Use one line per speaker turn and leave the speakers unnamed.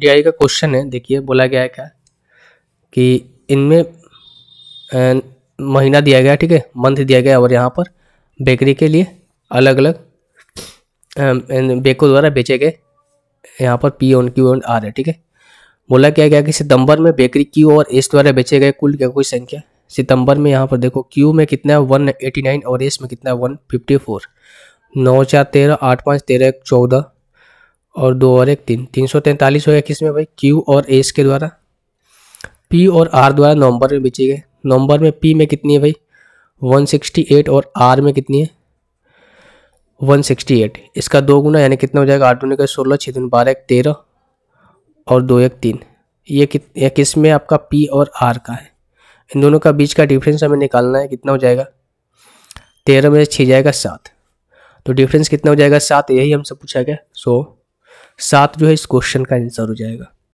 D का question है देखिए बोला गया है क्या कि इनमें महीना दिया गया ठीक है मंथ दिया गया और यहाँ पर बेकरी के लिए अलग अलग बेको द्वारा बेचे गए यहाँ पर P on Q on R है ठीक है बोला क्या गया कि सितंबर में बेकरी क्यू और एस द्वारा बेचे गए कुल क्या कोई संख्या सितंबर में यहाँ पर देखो क्यू में कितना है वन एटी नाइन और एस में कितना है वन फिफ्टी फोर नौ चार तेरह आठ पाँच तेरह एक चौदह और दो और एक तीन तीन सौ तैंतालीस हो गया किसमें भाई क्यू और एस के द्वारा पी और आर द्वारा नवंबर में बेचे गए नवंबर में पी में कितनी है भाई 168 और आर में कितनी है 168 इसका दो गुना यानी कितना हो जाएगा आठ दूनी का सोलह छः दून बारह एक तेरह और दो एक तीन ये कित किस में आपका पी और आर का है इन दोनों का बीच का डिफरेंस हमें निकालना है कितना हो जाएगा तेरह में छः जाएगा सात तो डिफरेंस कितना हो जाएगा सात यही हमसे पूछा गया सो so, सात जो है इस क्वेश्चन का आंसर हो जाएगा